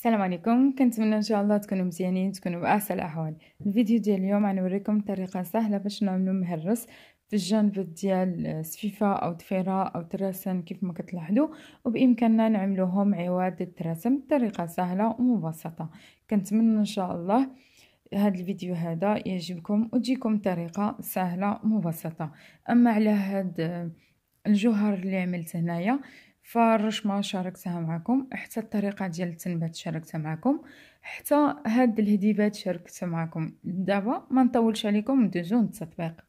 السلام عليكم كنتمنى ان شاء الله تكونوا مزيانين تكونوا باحسن الاحوال الفيديو ديال اليوم غنوريكم طريقه سهله باش نعملو مهرس في الجانب ديال سفيفه او ضفيره او تراسم كيف ما كتلاحظوا وبامكاننا نعملوهم عواد التراسم بطريقه سهله ومبسطه كنتمنى ان شاء الله هذا الفيديو هذا يعجبكم وتجيكم طريقه سهله ومبسطه اما على هاد الجوهر اللي عملت هنايا فرش ما شاركتها معكم حتى الطريقه ديال التنبات شاركتها معكم حتى هاد الهديبات شاركتها معكم دابا ما نطولش عليكم ندوزو للتطبيق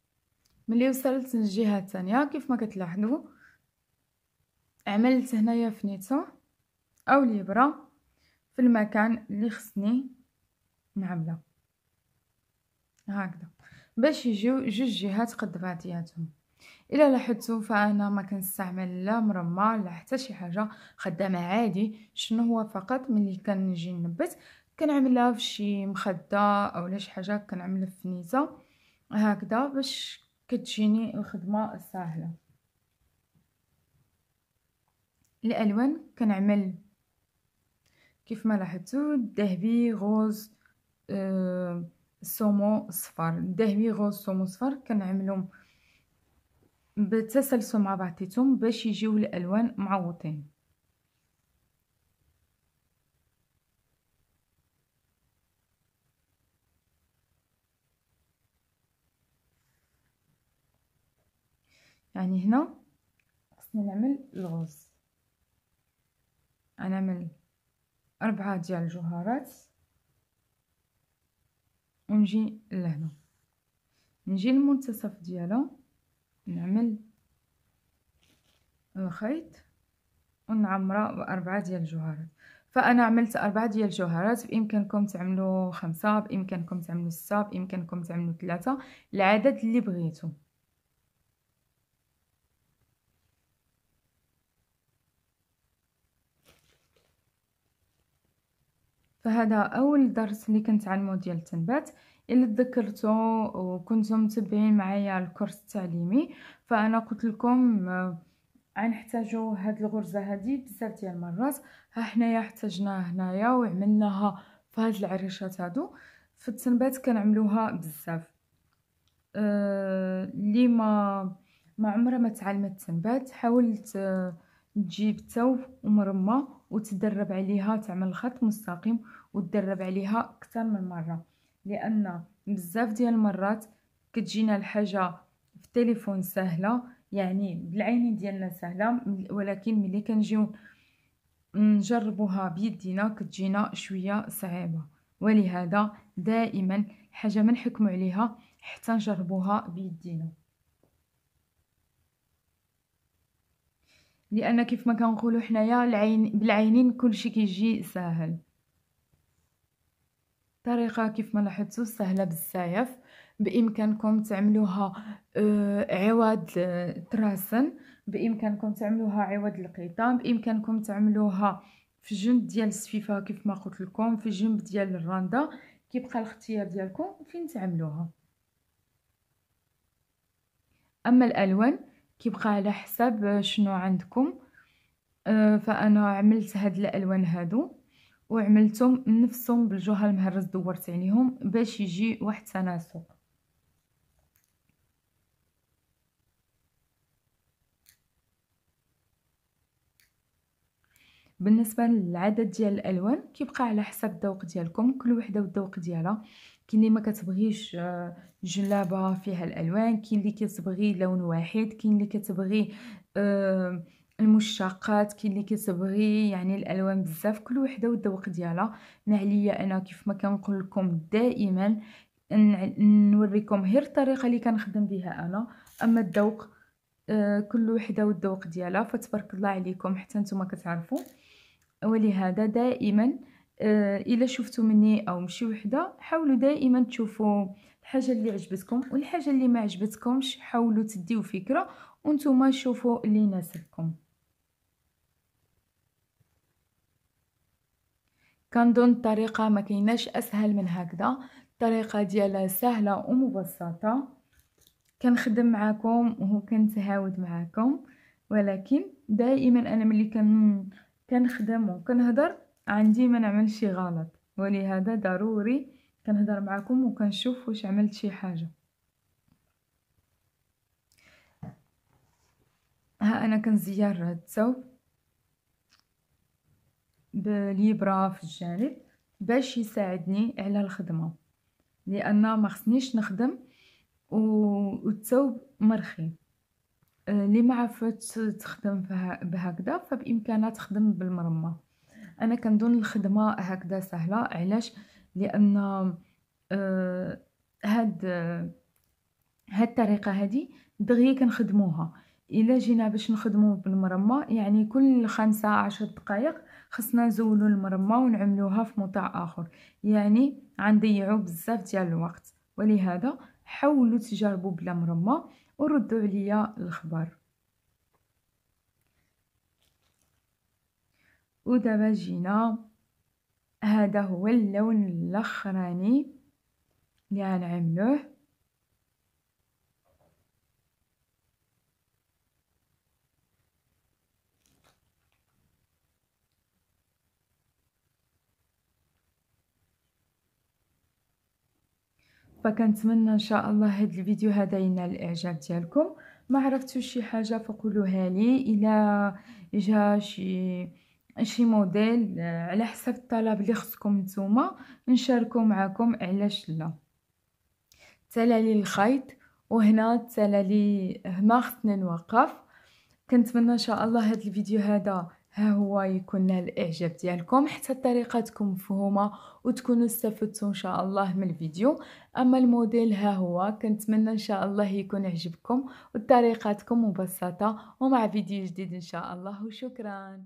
ملي وصلت للجهه الثانيه كيف ما كتلاحظوا عملت هنايا فنيته او ليبرا في المكان اللي خصني نعمله هكذا باش يجيو جوج جهات قد بعضياتهم الى لحدتو فانا ما كنستعمل لا مرمى لا حتى شي حاجه خدامه عادي شنو هو فقط ملي كنجي نبت كنعملها في شي مخده اولا شي حاجه كنعملها في نيزه هكذا باش كتجيني الخدمه سهله الالوان كنعمل كيف ما لاحظتوا الذهبي غوز آه، سومو صفر الذهبي غوز سومو صفر كنعملهم بتسلسلوا مع بعضيتهم باش يجيو الالوان معوضين يعني هنا خصني نعمل الغوز غنعمل أربعة ديال الجوهرات ونجي لهنا نجي للمنتصف ديالو نعمل الخيط ونعمره بأربعة ديال الجوهرات فانا عملت أربعة ديال الجوهرات بامكانكم تعملوا خمسة بامكانكم تعملوا ستة بامكانكم تعملوا ثلاثة العدد اللي بغيتو فهذا اول درس اللي كنتعلمو ديال التنبات الا تذكرتو وكنتو متبعين معايا الكورس التعليمي فانا قلت لكم آه، غنحتاجو هاد الغرزه هادي بزاف ديال المرات ها حنايا احتاجناها هنايا وعملناها في هاد العريشات هادو في التنبات كنعملوها بزاف آه، اللي أه ما ما عمرها ما تعلمت التنبات حاولت أه تجيب تو ومرمه وتدرب عليها تعمل الخط مستقيم وتدرب عليها اكثر من مره لان بزاف ديال المرات كتجينا الحاجه في التليفون سهله يعني بالعين ديالنا سهله ولكن ملي كنجيو نجربوها بيدينا كتجينا شويه صعيبه ولهذا دائما حاجه ما نحكموا عليها حتى نجربوها بيدينا لان كيف ما كنقولوا حنايا العين بالعينين كلشي كيجي ساهل طريقة كيف ما لاحظتوا سهلة بزاف بإمكانكم تعملوها آه، عوض آه، تراسن بإمكانكم تعملوها عوض القيطان بإمكانكم تعملوها في الجنب ديال السفيفة كيف ما قلت لكم في الجنب ديال الراندا كيبقى الاختيار ديالكم فين تعملوها أما الألوان كيبقى على حساب شنو عندكم أه، فانا عملت هاد الالوان هادو وعملتهم نفسهم بالجوهر المهرز دورت عليهم باش يجي واحد تناسق بالنسبه للعدد ديال الالوان كيبقى على حسب الذوق ديالكم كل وحده والذوق ديالها كاين اللي ما كتبغيش آه، جلابه فيها الالوان كاين اللي كتبغي لون واحد كاين اللي كتبغي آه، المشتقات كاين اللي كتبغي يعني الالوان بزاف كل وحده والذوق ديالها انا عليا انا كيف ما كنقول لكم دائما نوريكم غير الطريقه اللي كنخدم بها انا اما الذوق آه، كل وحده والذوق ديالها فتبارك الله عليكم حتى نتوما كتعرفوا ولهذا دائما آه، الا شفتوا مني او مشي وحده حاولوا دائما تشوفوا الحاجه اللي عجبتكم والحاجه اللي ما عجبتكمش حاولوا تديو فكره وانتم شوفوا اللي يناسبكم كنظن الطريقه ما كيناش اسهل من هكذا الطريقه ديالها سهله ومبسطه كنخدم معاكم كنتهاود معاكم ولكن دائما انا ملي كن كنخدم وكنهضر عندي ما نعمل شي غلط ولهذا ضروري كنهضر معكم وكنشوف واش عملت شي حاجه ها انا كنزير هاد الثوب بالليبرا في الجانب باش يساعدني على الخدمه لان ما خصنيش نخدم والثوب مرخي اللي آه، ما عرفت تخدم بهكذا فبامكانها تخدم بالمرمه انا كنظن الخدمه هكذا سهله علاش لان آه، هاد هاد الطريقه هادي دغيا كنخدموها الا جينا باش نخدمو بالمرمى يعني كل خمسة عشر دقائق خصنا نزولو المرمى ونعملوها في مطاع اخر يعني غنضيعو بزاف ديال الوقت ولهذا حاولوا تجربوا بلا مرمى وردوا عليا الخبر جينا هذا هو اللون الاخراني اللي غنعملوه فكنتمنى ان شاء الله هذا الفيديو هذا ينال الاعجاب ديالكم ما عرفتوش شي حاجه فقولوها لي الا جا شي شي موديل آه، على حسب الطلب اللي خصكم نتوما نشاركو معكم علاش لا تلالي الخيط وهنا تلالي هنا خصني نوقف كنتمنى ان شاء الله هذا الفيديو هذا ها هو يكون نال الاعجاب ديالكم حتى الطريقه تكون مفهومه وتكونوا استفدتوا ان شاء الله من الفيديو اما الموديل ها هو كنتمنى ان شاء الله يكون عجبكم وطريقتكم مبسطه ومع فيديو جديد ان شاء الله وشكرا